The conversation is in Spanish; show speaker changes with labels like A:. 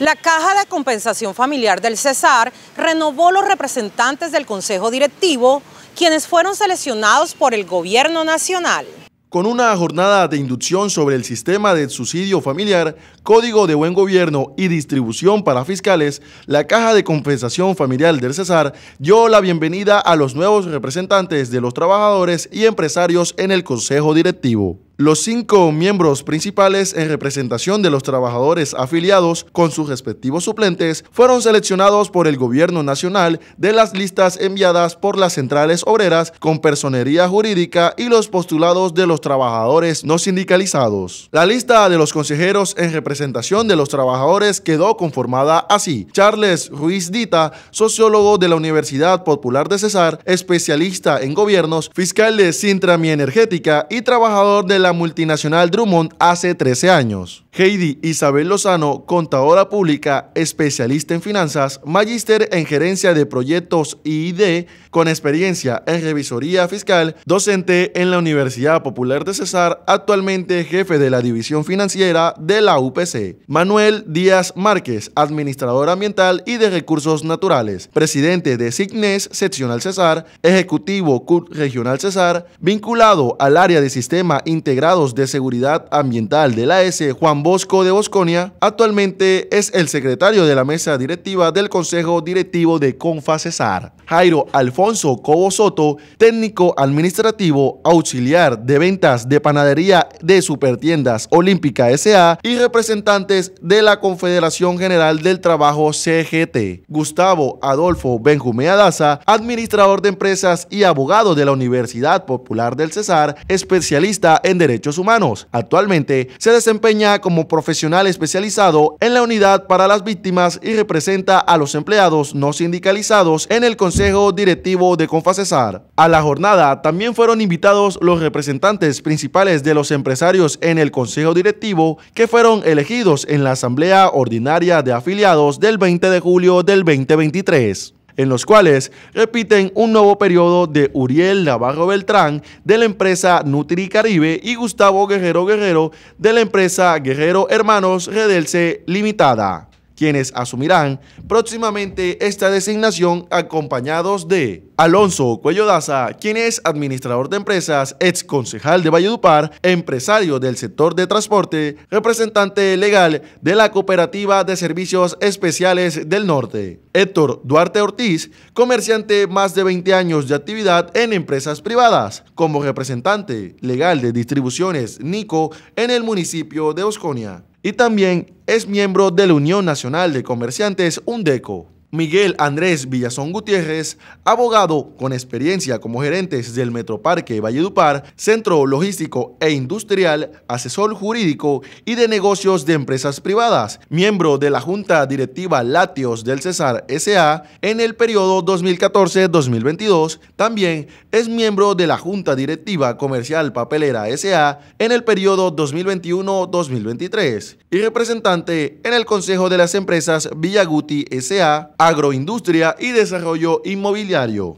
A: La Caja de Compensación Familiar del Cesar renovó los representantes del Consejo Directivo, quienes fueron seleccionados por el Gobierno Nacional. Con una jornada de inducción sobre el sistema de subsidio familiar, código de buen gobierno y distribución para fiscales, la Caja de Compensación Familiar del Cesar dio la bienvenida a los nuevos representantes de los trabajadores y empresarios en el Consejo Directivo. Los cinco miembros principales en representación de los trabajadores afiliados con sus respectivos suplentes fueron seleccionados por el gobierno nacional de las listas enviadas por las centrales obreras con personería jurídica y los postulados de los trabajadores no sindicalizados. La lista de los consejeros en representación de los trabajadores quedó conformada así. Charles Ruiz Dita, sociólogo de la Universidad Popular de Cesar, especialista en gobiernos, fiscal de Sintra Energética y trabajador de la multinacional Drummond hace 13 años. Heidi Isabel Lozano, contadora pública, especialista en finanzas, magíster en gerencia de proyectos id, con experiencia en revisoría fiscal, docente en la Universidad Popular de Cesar, actualmente jefe de la división financiera de la UPC. Manuel Díaz Márquez, administrador ambiental y de recursos naturales, presidente de SIGNES seccional Cesar, ejecutivo CUT regional Cesar, vinculado al área de sistema integrados de seguridad ambiental de la S. Juan Bosco de Bosconia, actualmente es el secretario de la mesa directiva del Consejo Directivo de CONFA Cesar. Jairo Alfonso Cobo Soto, técnico administrativo auxiliar de ventas de panadería de Supertiendas Olímpica S.A. y representantes de la Confederación General del Trabajo CGT. Gustavo Adolfo Benjumea Daza, administrador de empresas y abogado de la Universidad Popular del Cesar, especialista en derechos humanos. Actualmente se desempeña como como profesional especializado en la unidad para las víctimas y representa a los empleados no sindicalizados en el Consejo Directivo de Confacesar. A la jornada también fueron invitados los representantes principales de los empresarios en el Consejo Directivo que fueron elegidos en la Asamblea Ordinaria de Afiliados del 20 de julio del 2023 en los cuales repiten un nuevo periodo de Uriel Navarro Beltrán de la empresa Nutri Caribe y Gustavo Guerrero Guerrero de la empresa Guerrero Hermanos Redelce Limitada quienes asumirán próximamente esta designación acompañados de Alonso Cuello Daza, quien es administrador de empresas, ex concejal de Valledupar, empresario del sector de transporte, representante legal de la Cooperativa de Servicios Especiales del Norte. Héctor Duarte Ortiz, comerciante más de 20 años de actividad en empresas privadas, como representante legal de distribuciones Nico en el municipio de Osconia y también es miembro de la Unión Nacional de Comerciantes UNDECO. Miguel Andrés Villazón Gutiérrez, abogado con experiencia como gerentes del Metroparque Valledupar, Centro Logístico e Industrial, asesor jurídico y de negocios de empresas privadas, miembro de la Junta Directiva Latios del Cesar SA en el periodo 2014-2022, también es miembro de la Junta Directiva Comercial Papelera SA en el periodo 2021-2023 y representante en el Consejo de las Empresas Villaguti SA agroindustria y desarrollo inmobiliario.